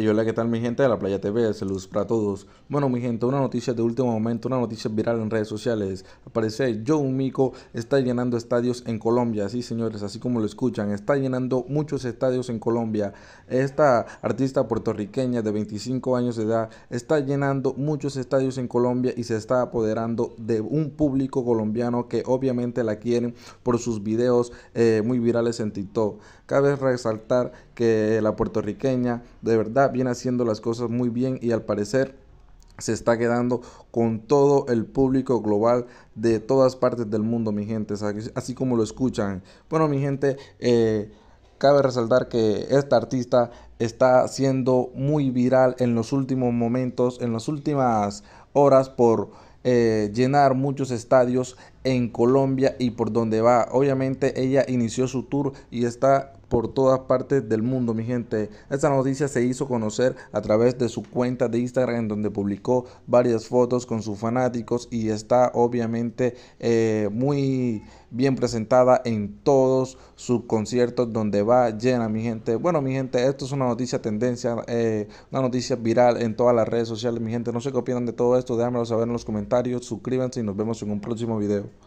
Y hola, ¿qué tal mi gente de la Playa TV? Saludos para todos. Bueno, mi gente, una noticia de último momento, una noticia viral en redes sociales. Aparece Joe Mico está llenando estadios en Colombia. Sí, señores, así como lo escuchan, está llenando muchos estadios en Colombia. Esta artista puertorriqueña de 25 años de edad está llenando muchos estadios en Colombia y se está apoderando de un público colombiano que obviamente la quieren por sus videos eh, muy virales en TikTok. Cabe resaltar que la puertorriqueña de verdad viene haciendo las cosas muy bien y al parecer se está quedando con todo el público global de todas partes del mundo, mi gente, así como lo escuchan. Bueno, mi gente, eh, cabe resaltar que esta artista está siendo muy viral en los últimos momentos, en las últimas horas por eh, llenar muchos estadios en Colombia y por donde va. Obviamente ella inició su tour y está por todas partes del mundo, mi gente. Esta noticia se hizo conocer a través de su cuenta de Instagram, en donde publicó varias fotos con sus fanáticos y está obviamente eh, muy bien presentada en todos sus conciertos donde va llena, mi gente. Bueno, mi gente, esto es una noticia tendencia, eh, una noticia viral en todas las redes sociales, mi gente. No sé qué opinan de todo esto, déjamelo saber en los comentarios, suscríbanse y nos vemos en un próximo video.